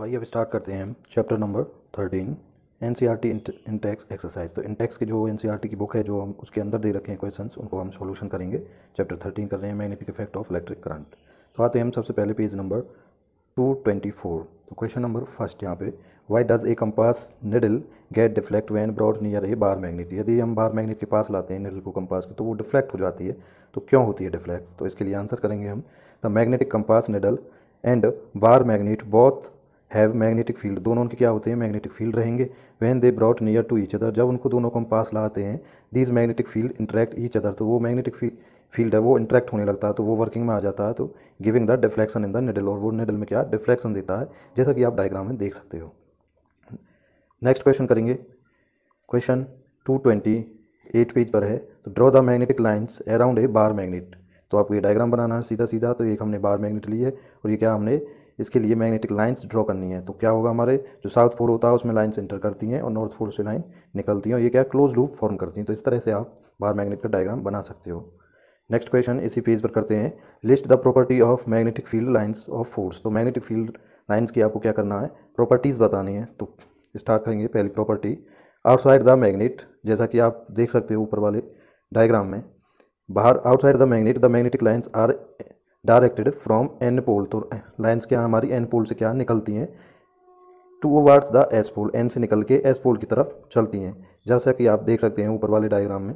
तो आइए अब स्टार्ट करते हैं chapter number thirteen N C R T intext exercise तो इंटेक्स e की जो एन सी आर टी की बुक है जो हम उसके अंदर दे रखे हैं क्वेश्चन उनको हम सोल्यूशन करेंगे चैप्टर थर्टीन कर रहे हैं magnetic effect of electric current तो आते हैं हम सबसे पहले page number two twenty four तो क्वेश्चन नंबर फर्स्ट यहाँ पे why does a compass needle get deflect when brought near a bar magnet यदि हम बार मैग्नेट के पास लाते हैं निडल को कंपास के तो वो डिफ्लेक्ट हो जाती है तो क्यों होती है डिफ्लेक्ट तो इसके लिए आंसर करेंगे हम the magnetic compass needle and bar magnet both have magnetic field दोनों उनके क्या होते हैं मैग्नेटिक फील्ड रहेंगे when they brought near to each other जब उनको दोनों को हम पास लाते हैं these magnetic field interact each other तो वो मैग्नेटिक फील्ड है वो इंटरेक्ट होने लगता है तो वो वर्किंग में आ जाता है तो giving the deflection in the needle और वो निडल में क्या डिफ्लेक्शन देता है जैसा कि आप डायग्राम में देख सकते हो नेक्स्ट क्वेश्चन करेंगे question two twenty eight page पर है तो draw the magnetic lines around a bar magnet तो आपको ये डायग्राम बनाना है सीधा सीधा तो एक हमने बार मैग्नेट ली है और ये क्या हमने इसके लिए मैग्नेटिक लाइन्स ड्रॉ करनी है तो क्या होगा हमारे जो साउथ पोल होता है उसमें लाइन्स एंटर करती हैं और नॉर्थ पोल से लाइन निकलती हैं और ये क्या क्लोज लूप फॉर्म करती हैं तो इस तरह से आप बाहर मैग्नेट का डायग्राम बना सकते हो नेक्स्ट क्वेश्चन इसी पेज पर करते हैं list the property of magnetic field lines of force तो मैग्नेटिक फील्ड लाइन्स की आपको क्या करना है प्रॉपर्टीज़ बतानी है तो स्टार्ट करेंगे पहली प्रॉपर्टी आउटसाइड द मैग्नेट जैसा कि आप देख सकते हो ऊपर वाले डायग्राम में बाहर outside the magnet the magnetic lines are directed from N pole तो लाइन्स क्या हमारी एन पोल से क्या निकलती हैं towards the S pole N से निकल के एस पोल की तरफ चलती हैं जैसा कि आप देख सकते हैं ऊपर वाले डायग्राम में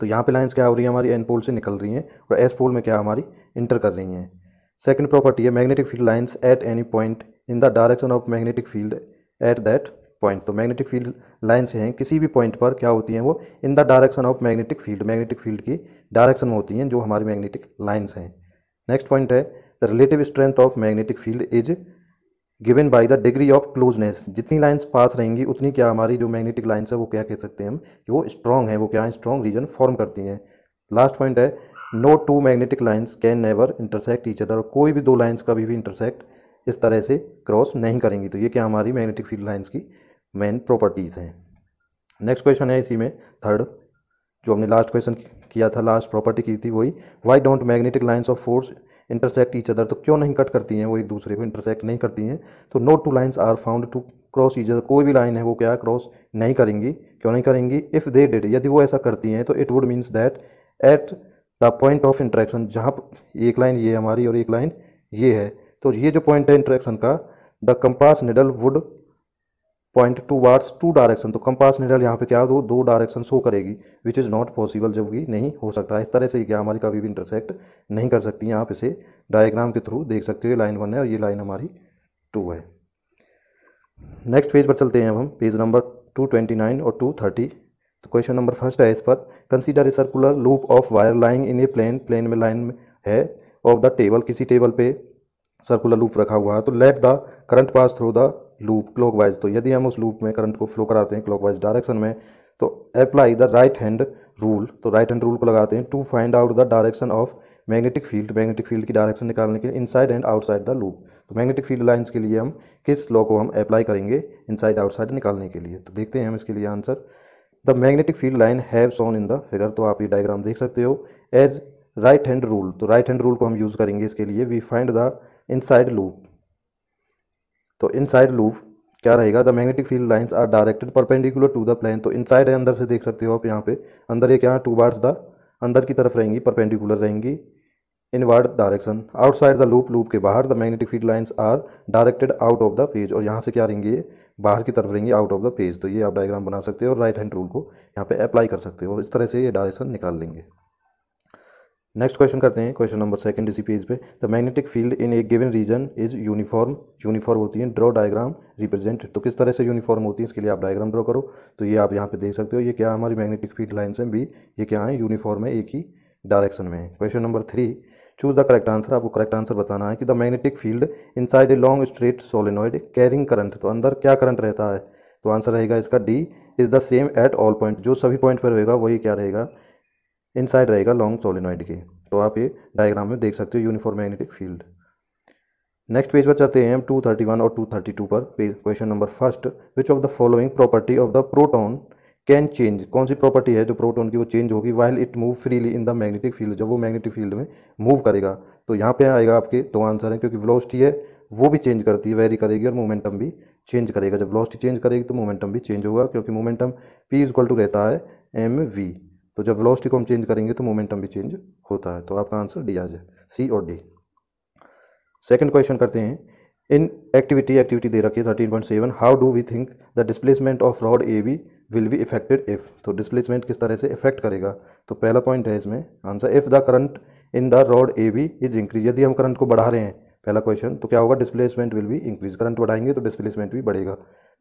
तो यहाँ पे लाइन्स क्या हो रही है हमारी एन पोल से निकल रही हैं और एस पोल में क्या हमारी इंटर कर रही हैं सेकंड प्रॉपर्टी है magnetic field lines at any point in the direction of magnetic field at that point तो मैग्नेटिक फील्ड लाइन्स हैं किसी भी पॉइंट पर क्या होती हैं वो in the direction of magnetic field magnetic field की डायरेक्शन में होती हैं जो हमारी मैग्नेटिक लाइन्स हैं नेक्स्ट पॉइंट है the relative strength of magnetic field is given by the degree of closeness जितनी लाइंस पास रहेंगी उतनी क्या हमारी जो मैग्नेटिक लाइंस है वो क्या कह सकते हैं हम कि वो स्ट्रॉन्ग है वो क्या है स्ट्रॉन्ग रीजन फॉर्म करती हैं लास्ट पॉइंट है no two magnetic lines can never intersect each other कोई भी दो लाइंस कभी भी इंटरसेक्ट इस तरह से क्रॉस नहीं करेंगी तो ये क्या हमारी मैग्नेटिक फील्ड लाइन्स की मेन प्रॉपर्टीज़ हैं नेक्स्ट क्वेश्चन है इसी में थर्ड जो हमने लास्ट क्वेश्चन किया था लास्ट प्रॉपर्टी की थी वही why don't magnetic lines of force intersect each other तो क्यों नहीं कट करती हैं वो एक दूसरे को इंटरसेक्ट नहीं करती हैं तो no two lines are found to cross other कोई भी लाइन है वो क्या क्रॉस नहीं करेंगी क्यों नहीं करेंगी इफ़ दे डिड यदि वो ऐसा करती हैं तो it would means that at the point of intersection जहाँ एक लाइन ये हमारी और एक लाइन ये है तो ये जो पॉइंट है इंट्रैक्शन का the compass needle would point towards two direction तो कंपास निडल यहाँ पे क्या दो दो डायरेक्शन शो करेगी विच इज़ नॉट पॉसिबल जबकि नहीं हो सकता इस तरह से क्या हमारी कभी भी इंटरसेक्ट नहीं कर सकती पे से डायग्राम के थ्रू देख सकते हो लाइन वन है और ये लाइन हमारी टू है नेक्स्ट पेज पर चलते हैं अब हम page number two twenty nine और टू थर्टी तो क्वेश्चन नंबर फर्स्ट है इस पर consider a circular loop of wire lying in a plane plane में लाइन है ऑफ द टेबल किसी टेबल पे सर्कुलर लूप रखा हुआ है तो let the current pass through the loop clockwise तो यदि हम उस लूप में करंट को फ्लो कराते हैं क्लॉकवाइज डायरेक्शन में तो apply the right hand rule तो राइट हैंड रूल को लगाते हैं to find out the direction of magnetic field magnetic field की डायरेक्शन निकालने के लिए inside and outside the loop तो मैग्नेटिक फील्ड लाइंस के लिए हम किस लॉ को हम अप्लाई करेंगे इनसाइड आउटसाइड निकालने के लिए तो देखते हैं हम इसके लिए answer the magnetic field line have shown in the figure तो आप ये डायग्राम देख सकते हो एज राइट हैंड रूल तो राइट हैंड रूल को हम यूज़ करेंगे इसके लिए we find the inside loop तो इन साइड लूप क्या रहेगा the magnetic field lines are directed perpendicular to the plane तो इन साइड है अंदर से देख सकते हो आप यहाँ पे अंदर ये क्या टू बार्स द अंदर की तरफ रहेंगी परपेंडिकुलर रहेंगी inward direction outside the loop loop के बाहर the magnetic field lines are directed out of the page और यहाँ से क्या रहेंगे ये बाहर की तरफ रहेंगी आउट ऑफ द पेज तो ये आप डायग्राम बना सकते हो और राइट हैंड रूल को यहाँ पे अप्लाई कर सकते हो और इस तरह से ये डायरेक्शन निकाल लेंगे नेक्स्ट क्वेश्चन करते हैं क्वेश्चन नंबर सेकंड इसी पेज पे the magnetic field in a given region is uniform uniform होती है ड्रॉ डायग्राम रिप्रेजेंट तो किस तरह से यूनिफॉर्म होती है इसके लिए आप डायग्राम ड्रॉ करो तो ये आप यहाँ पे देख सकते हो ये क्या हमारी मैग्नेटिक फील्ड लाइन्स हैं बी ये क्या है यूनिफॉर्म है एक ही डायरेक्शन में question number three choose the correct answer आपको करेक्ट आंसर बताना है कि the magnetic field inside a long straight solenoid carrying current तो अंदर क्या करंट रहता है तो आंसर रहेगा इसका d is the same at all point जो सभी पॉइंट पर रहेगा वही क्या रहेगा इनसाइड रहेगा लॉन्ग सोलिनॉइड के तो आप ये डायग्राम में देख सकते हो uniform magnetic field next page पर चलते हैं हम 231 और 232 पर question number first which of the following property of the proton can change कौन सी प्रॉपर्टी है जो प्रोटॉन की वो चेंज होगी while it move freely in the magnetic field जब वो मैग्नेटिक फील्ड में मूव करेगा तो यहाँ पे आएगा आपके दो आंसर हैं क्योंकि वेलोसिटी है वो भी चेंज करती है वेरी करेगी और मोमेंटम भी चेंज करेगा जब वेलोसिटी चेंज करेगी तो मोमेंटम भी चेंज होगा क्योंकि momentum p is equal to रहता है एम वी तो जब वेलोसिटी को हम चेंज करेंगे तो मोमेंटम भी चेंज होता है तो आपका आंसर डी आ जाए सी और डी सेकंड क्वेश्चन करते हैं इन एक्टिविटी एक्टिविटी दे रखी है thirteen point seven how do we think the displacement of rod a b will be affected if तो डिस्प्लेसमेंट किस तरह से इफेक्ट करेगा तो पहला पॉइंट है इसमें answer if the current in the rod a b is increase यदि हम करंट को बढ़ा रहे हैं पहला क्वेश्चन तो क्या होगा डिस्प्लेसमेंट विल भी इंक्रीज करंट बढ़ाएंगे तो डिस्प्लेसमेंट भी बढ़ेगा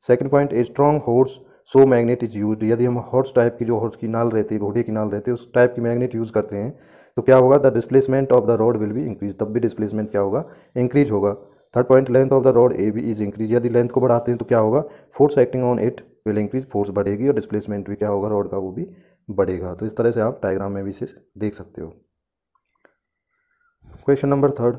second point a strong horseshoe magnet is use यदि हम हॉर्स टाइप की जो हॉर्स की नाल रहती है घोड़े की नाल रहती है उस टाइप की मैग्नेट यूज़ करते हैं तो क्या होगा the displacement of the rod will भी इंक्रीज तब भी डिस्प्लेसमेंट क्या होगा इंक्रीज होगा third point length of the rod a b is increase यदि लेंथ को बढ़ाते हैं तो क्या होगा force acting on it will increase force बढ़ेगी और डिस्प्लेसमेंट भी क्या होगा रोड का वो भी बढ़ेगा तो इस तरह से आप डायग्राम में भी इसे देख सकते हो क्वेश्चन नंबर थर्ड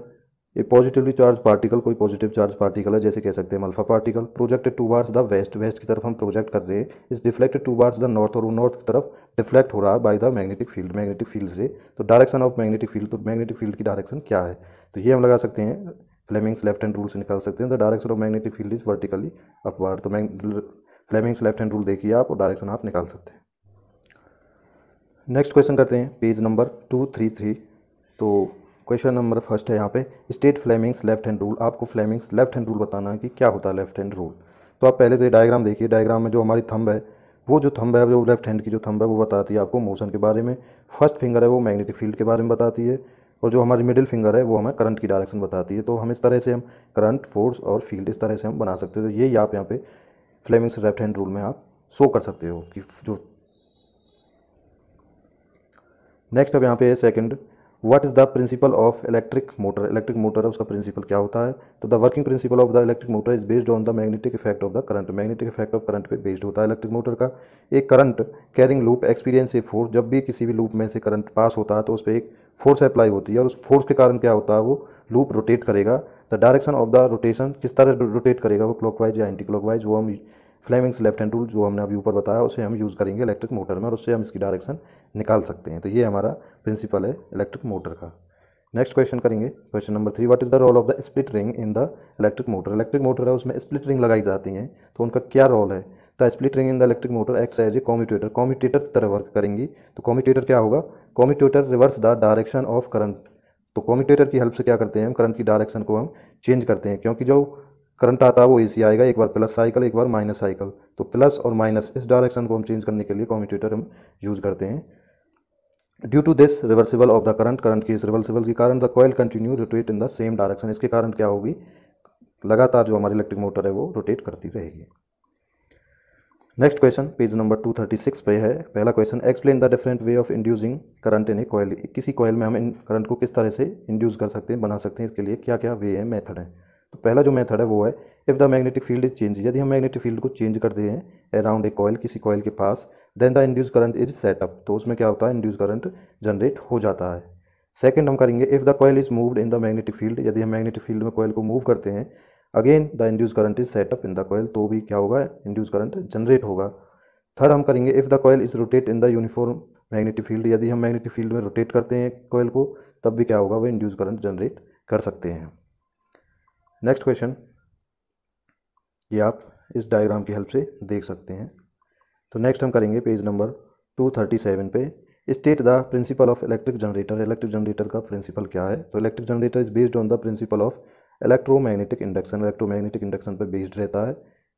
ये पॉजिटिवली चार्ज पार्टिकल कोई पॉजिटिव चार्ज पार्टिकल है जैसे कह सकते हैं alpha particle projected towards the west west की तरफ हम प्रोजेक्ट कर रहे हैं इस deflected towards the north और नॉर्थ की तरफ डिफ्लेक्ट हो रहा है by the magnetic field magnetic field से तो डायरेक्शन ऑफ मैग्नेटिक फील्ड तो मैग्नेटिक फील्ड की डायरेक्शन क्या है तो ये हम लगा सकते हैं फ्लेमिंग्स लेफ्ट हैंड रूल से निकाल सकते हैं the direction of magnetic field is vertically upward तो फ्लेमिंग्स लेफ्ट हैंड रूल देखिए आप और डायरेक्शन आप निकाल सकते हैं नेक्स्ट क्वेश्चन करते हैं page number two three three तो क्वेश्चन नंबर फर्स्ट है यहाँ पे state Fleming's left hand rule आपको फ्लेमिंग्स लेफ्ट हैंड रूल बताना है कि क्या होता है लेफ्ट हैंड रूल तो आप पहले तो ये डायग्राम देखिए डायग्राम में जो हमारी थंब है वो जो थंब है जो लेफ्ट हैंड की जो थंब है वो बताती है आपको मोशन के बारे में फर्स्ट फिंगर है वो मैग्नेटिक फील्ड के बारे में बताती है और जो हमारी मिडिल फिंगर है वो हमें करंट की डायरेक्शन बताती है तो हम इस तरह से हम करंट फोर्स और फील्ड इस तरह से हम बना सकते हैं तो ये आप यहाँ पे फ्लेमिंग्स लेफ्ट हैंड रूल में आप शो कर सकते हो कि जो नेक्स्ट अब यहाँ पे है second what is the principle of electric motor electric motor है उसका प्रिंसिपल क्या होता है तो the working principle of the electric motor is based on the magnetic effect of the current magnetic effect of current पे based होता है electric motor का एक current carrying loop experience a force जब भी किसी भी लूप में से करंट पास होता है तो उस पर एक फोर्स अप्लाई होती है और उस फोर्स के कारण क्या होता है वो लूप रोटेट करेगा the direction of the rotation किस तरह रोटेट करेगा वो क्लॉकवाइज या एंटी क्लॉकवाइज वो हम फ्लेमिंग्स लेफ्ट हैंड रूल जो हमने अभी ऊपर बताया उसे हम यूज़ करेंगे इलेक्ट्रिक मोटर में और उससे हम इसकी डायरेक्शन निकाल सकते हैं तो ये हमारा प्रिंसिपल है इलेक्ट्रिक मोटर का नेक्स्ट क्वेश्चन करेंगे question number three what is the role of the split ring in the electric motor electric motor है उसमें स्प्लिट रिंग लगाई जाती हैं तो उनका क्या रोल है the split ring in the electric motor acts as a commutator commutator की तरह वर्क करेंगी तो कॉम्यूटेटर क्या होगा commutator reverse the direction of current तो कॉम्यूटेटर की हेल्प से क्या करते हैं हम करंट की डायरेक्शन को हम चेंज करते हैं क्योंकि जो करंट आता है वो इसी आएगा एक बार प्लस साइकिल एक बार माइनस साइकिल तो प्लस और माइनस इस डायरेक्शन को हम चेंज करने के लिए कॉम्यूटेटर हम यूज़ करते हैं due to this reversible of the current current की इस रिवर्सिबल के कारण the coil continue rotate in the same direction इसके कारण क्या होगी लगातार जो हमारी इलेक्ट्रिक मोटर है वो रोटेट करती रहेगी नेक्स्ट क्वेश्चन पेज नंबर 236 पे है पहला question explain the different way of inducing current in a coil किसी कॉयल में हम इन करंट को किस तरह से इंड्यूस कर सकते हैं बना सकते हैं इसके लिए क्या क्या वे है मेथड है तो पहला जो मेथड है वो है if the magnetic field is change यदि हम मैग्नेटिक फील्ड को चेंज कर दें अराउंड ए कॉयल किसी कॉयल के पास then the induce current is set up तो उसमें क्या होता है इंड्यूस करंट जनरेट हो जाता है सेकेंड हम करेंगे if the coil is moved in the magnetic field यदि हम मैग्नेटिक फील्ड में कॉयल को मूव करते हैं again the induce current is set up in the coil तो भी क्या होगा इंड्यूस करंट जनरेट होगा थर्ड हम करेंगे if the coil is rotate in the uniform magnetic field यदि हम मैग्नेटिक फील्ड में रोटेट करते हैं कॉयल को तब भी क्या होगा वह इंड्यूस करंट जनरेट कर सकते हैं नेक्स्ट क्वेश्चन ये आप इस डायग्राम की हेल्प से देख सकते हैं तो नेक्स्ट हम करेंगे पेज नंबर 237 पे state the principle of electric generator electric generator का प्रिंसिपल क्या है तो electric generator is based on the principle of electromagnetic induction electromagnetic induction पर बेस्ड रहता है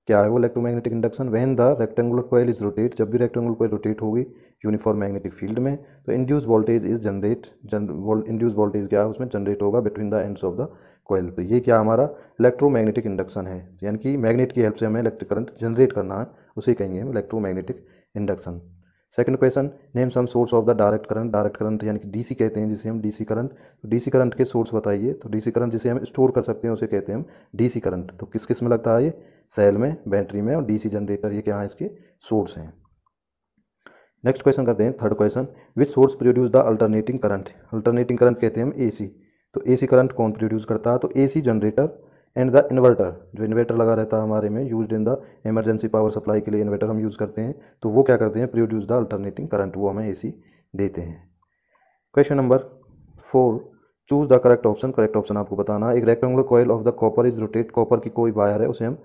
क्या है वो electromagnetic induction when the rectangular coil is rotate जब भी रेक्टेंगुलर कोयल रोटेट होगी यूनिफॉर्म मैग्नेटिक फील्ड में तो induce voltage is generate induce voltage क्या है उसमें जनरेट होगा between the ends of the coil तो ये क्या हमारा इलेक्ट्रोमैग्नेटिक इंडक्शन है यानी कि मैग्नेट की हेल्प से हमें इलेक्ट्रिक करंट जनरेट करना है उसे कहेंगे हम electromagnetic induction second question name some source of the direct current direct current यानी कि डीसी कहते हैं जिसे हम डीसी करंट डीसी करंट के सोर्स बताइए तो डीसी करंट जिसे हम स्टोर कर सकते हैं उसे कहते हैं हम डीसी करंट तो किस किस में लगता है ये सेल में बैटरी में और डीसी जनरेटर ये क्या है इसके सोर्स हैं नेक्स्ट क्वेश्चन करते हैं third question which source produce the alternating current alternating current कहते हैं हम सी तो एसी करंट कौन प्रोड्यूस करता है तो AC generator and the inverter जो इन्वर्टर लगा रहता है हमारे में use in the emergency power supply के लिए इन्वर्टर हम यूज़ करते हैं तो वो क्या करते हैं प्रोड्यूस द अल्टरनेटिंग करंट वो हमें सी देते हैं question number four choose the correct option correct option आपको बताना एक rectangular coil of the copper is rotate copper की कोई वायर है उसे हम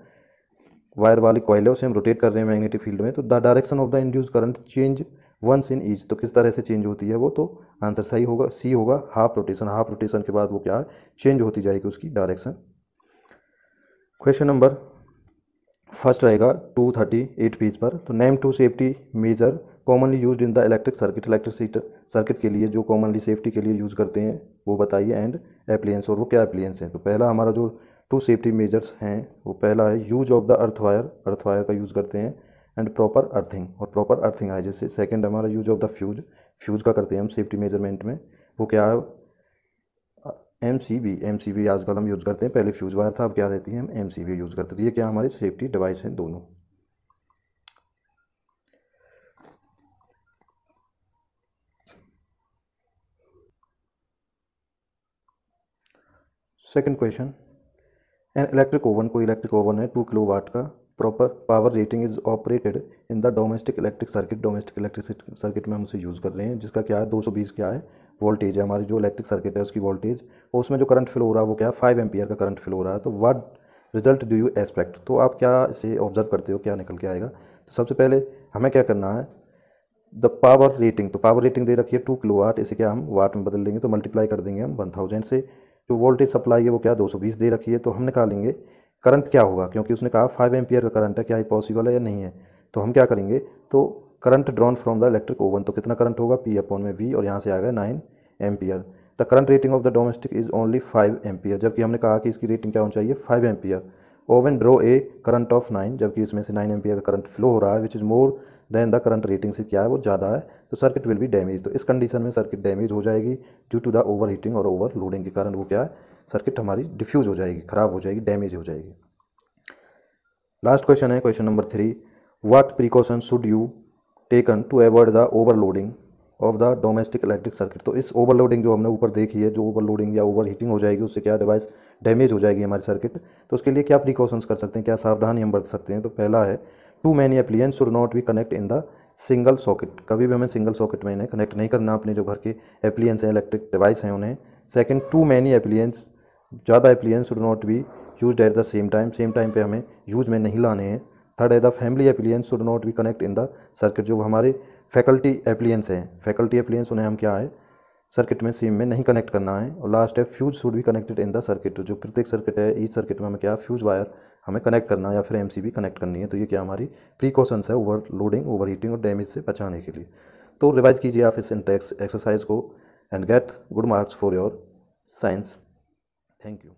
वायर वाली कॉयल है उसे हम रोटेट कर रहे हैं मैग्नेटिक फील्ड में तो the direction of the induce current change once in each तो किस तरह से चेंज होती है वो तो आंसर सही होगा सी होगा हाफ रोटेशन हाफ रोटेशन के बाद वो क्या है चेंज होती जाएगी उसकी डायरेक्शन क्वेश्चन नंबर फर्स्ट रहेगा टू थर्टी एट पेज पर तो name two safety measure commonly use in the electric circuit electric circuit के लिए जो कॉमनली सेफ्टी के लिए यूज़ करते हैं वो बताइए एंड एप्लियंस और वो क्या एप्लियंस हैं तो पहला हमारा जो टू सेफ्टी मेजर्स हैं वो पहला है use of the earth wire का यूज़ करते हैं एंड प्रॉपर अर्थिंग और प्रॉपर अर्थिंग आए जैसे सेकेंड हमारा use of the fuse fuse का करते हैं हम सेफ्टी मेजरमेंट में वो क्या है M C B M C B आजकल हम यूज़ करते हैं पहले फ्यूज वायर था अब क्या रहती है हम एम सी बी यूज़ करते थे तो ये क्या हमारे सेफ्टी डिवाइस हैं दोनों second question an electric oven कोई इलेक्ट्रिक ओवन है टू किलो वाट का proper power rating is operated in the domestic electric circuit domestic electric circuit में हम उसे यूज़ कर रहे हैं जिसका क्या है 220 क्या है वोल्टेज है हमारी जो इलेक्ट्रिक सर्किट है उसकी वोल्टेज और उसमें जो करंट फ्लो हो रहा है वो क्या है फाइव एम्पियर का करंट फ्लो हो रहा है तो what result do you expect तो आप क्या इसे ऑब्जर्व करते हो क्या निकल के आएगा तो सबसे पहले हमें क्या करना है द पावर रेटिंग तो पावर रेटिंग दे रखी है टू किलो वाट इसे क्या हम वाट में बदल देंगे तो मल्टीप्लाई कर देंगे हम वन थाउजेंड से जो वोल्टेज सप्लाई है वो क्या दो सौ बीस दे रखी है तो हम निकालेंगे करंट क्या होगा क्योंकि उसने कहा फाइव एम्पियर का करंट है क्या ये पॉसिबल है या नहीं है तो हम क्या करेंगे तो current drawn from the electric oven तो कितना करंट होगा पी अपॉन में वी और यहाँ से आ गया nine ampere the current rating of the domestic is only five ampere जबकि हमने कहा कि इसकी रेटिंग क्या होनी चाहिए five ampere oven draw a current of nine जबकि इसमें से नाइन एम्पियर का करंट फ्लो हो रहा है which is more than the current rating से क्या है वो ज़्यादा है तो सर्किट विल भी डैमेज तो इस कंडीशन में सर्किट डैमेज हो जाएगी due to the overheating और ओवर लोडिंग के कारण वो क्या है सर्किट हमारी डिफ्यूज़ हो जाएगी ख़राब हो जाएगी डैमेज हो जाएगी लास्ट क्वेश्चन है question number three what precaution should you taken to avoid the overloading of the domestic electric circuit तो इस ओवरलोडिंग जो हमने ऊपर देखी है जो ओवरलोडिंग या ओवर हीटिंग हो जाएगी उससे क्या डिवाइस डैमेज हो जाएगी हमारी सर्किट तो उसके लिए क्या प्रिकॉशंस कर सकते हैं क्या सावधानी हम बरत सकते हैं तो पहला है too many appliances should not be connect in the single socket कभी भी हमें सिंगल सॉकेट में इन्हें कनेक्ट नहीं करना अपने जो घर के अप्लियंस हैं इलेक्ट्रिक डिवाइस हैं उन्हें सेकेंड टू मैनी अप्लियंस ज़्यादा appliance should not be use at the same time same time पे हमें यूज में नहीं लाने हैं थर्ड है the family appliances should not be connect in the circuit जो हमारे फैकल्टी एप्लीयंस हैं फैकल्टी एप्लीयंस उन्हें हम क्या है सर्किट में सेम में नहीं कनेक्ट करना है और लास्ट है fuse should be connected in the circuit जो प्रत्येक सर्किट है ईच सर्किट में हमें क्या फ्यूज वायर हमें कनेक्ट करना है या फिर एम कनेक्ट करनी है तो ये क्या हमारी प्रीकॉशंस है ओवर लोडिंग ओवर हीटिंग और डैमेज से बचाने के लिए तो रिवाइज कीजिए आप इस इंटेक्स एक्सरसाइज को and get good marks for your science thank you